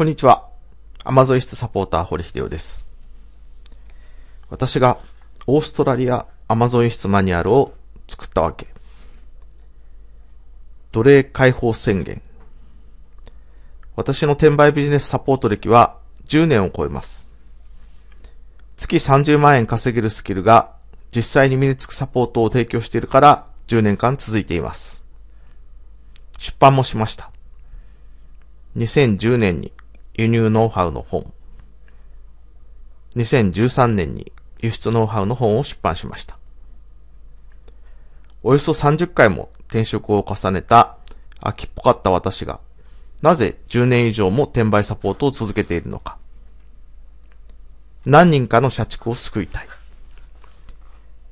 こんにちは。アマゾイ室サポーター、堀秀夫です。私がオーストラリアアマゾイ室マニュアルを作ったわけ。奴隷解放宣言。私の転売ビジネスサポート歴は10年を超えます。月30万円稼げるスキルが実際に身につくサポートを提供しているから10年間続いています。出版もしました。2010年に輸入ノウハウの本。2013年に輸出ノウハウの本を出版しました。およそ30回も転職を重ねた秋っぽかった私が、なぜ10年以上も転売サポートを続けているのか。何人かの社畜を救いたい。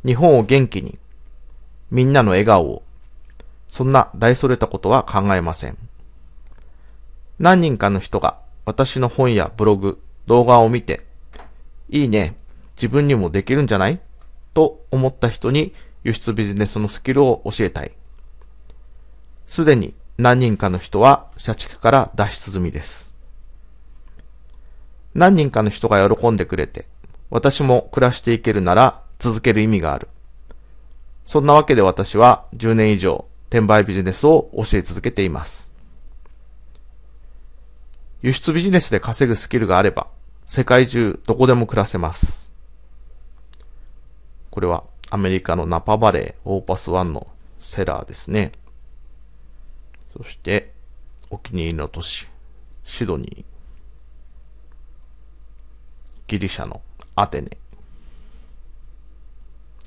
日本を元気に、みんなの笑顔を、そんな大それたことは考えません。何人かの人が私の本やブログ、動画を見て、いいね、自分にもできるんじゃないと思った人に輸出ビジネスのスキルを教えたい。すでに何人かの人は社畜から脱出済みです。何人かの人が喜んでくれて、私も暮らしていけるなら続ける意味がある。そんなわけで私は10年以上転売ビジネスを教え続けています。輸出ビジネスで稼ぐスキルがあれば、世界中どこでも暮らせます。これはアメリカのナパバレーオーパスワンのセラーですね。そして、お気に入りの都市、シドニー。ギリシャのアテネ。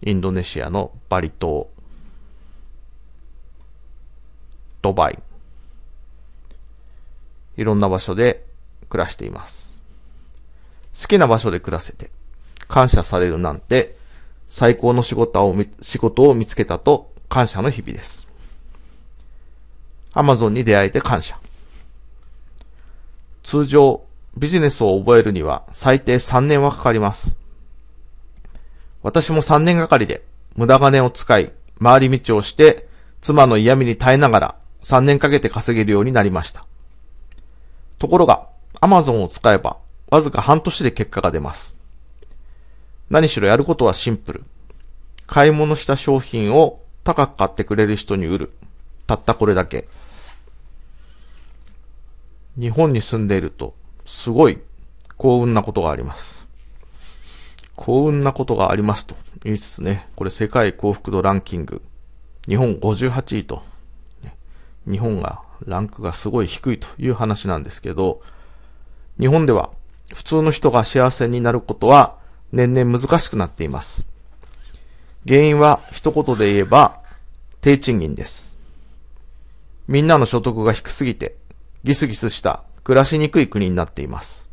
インドネシアのバリ島。ドバイ。いろんな場所で暮らしています。好きな場所で暮らせて、感謝されるなんて、最高の仕事を仕事を見つけたと感謝の日々です。Amazon に出会えて感謝。通常、ビジネスを覚えるには最低3年はかかります。私も3年がかりで無駄金を使い、回り道をして、妻の嫌味に耐えながら3年かけて稼げるようになりました。ところが、Amazon を使えば、わずか半年で結果が出ます。何しろやることはシンプル。買い物した商品を高く買ってくれる人に売る。たったこれだけ。日本に住んでいると、すごい幸運なことがあります。幸運なことがありますと言いつつね、これ世界幸福度ランキング、日本58位と、日本がランクがすごい低いという話なんですけど、日本では普通の人が幸せになることは年々難しくなっています。原因は一言で言えば低賃金です。みんなの所得が低すぎてギスギスした暮らしにくい国になっています。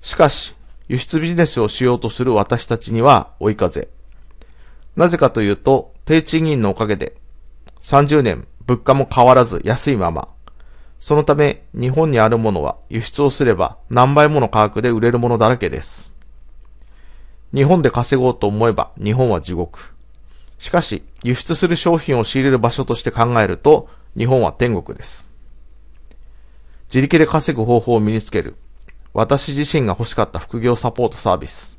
しかし、輸出ビジネスをしようとする私たちには追い風。なぜかというと、低賃金のおかげで30年物価も変わらず安いまま。そのため、日本にあるものは輸出をすれば何倍もの価格で売れるものだらけです。日本で稼ごうと思えば日本は地獄。しかし、輸出する商品を仕入れる場所として考えると、日本は天国です。自力で稼ぐ方法を身につける。私自身が欲しかった副業サポートサービス。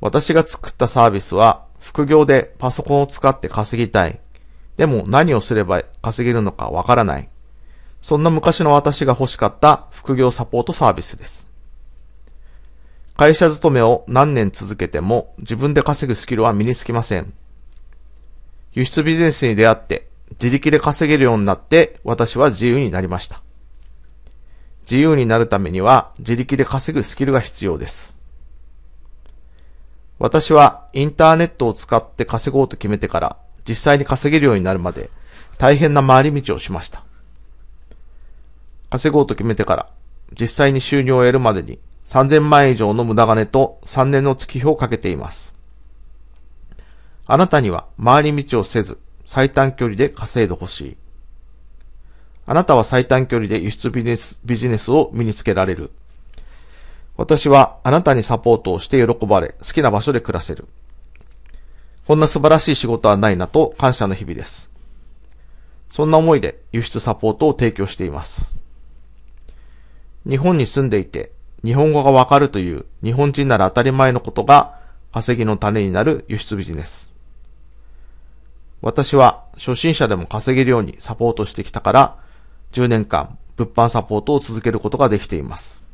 私が作ったサービスは、副業でパソコンを使って稼ぎたいでも何をすれば稼げるのかわからない。そんな昔の私が欲しかった副業サポートサービスです。会社勤めを何年続けても自分で稼ぐスキルは身につきません。輸出ビジネスに出会って自力で稼げるようになって私は自由になりました。自由になるためには自力で稼ぐスキルが必要です。私はインターネットを使って稼ごうと決めてから実際に稼げるようになるまで大変な回り道をしました。稼ごうと決めてから、実際に収入を得るまでに3000万円以上の無駄金と3年の月日をかけています。あなたには回り道をせず最短距離で稼いでほしい。あなたは最短距離で輸出ビジネスビジネスを身につけられる。私はあなたにサポートをして喜ばれ、好きな場所で暮らせる。こんな素晴らしい仕事はないなと感謝の日々です。そんな思いで輸出サポートを提供しています。日本に住んでいて日本語がわかるという日本人なら当たり前のことが稼ぎの種になる輸出ビジネス。私は初心者でも稼げるようにサポートしてきたから10年間物販サポートを続けることができています。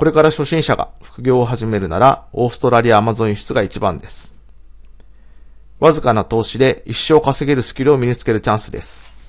これから初心者が副業を始めるなら、オーストラリアアマゾン輸出が一番です。わずかな投資で一生稼げるスキルを身につけるチャンスです。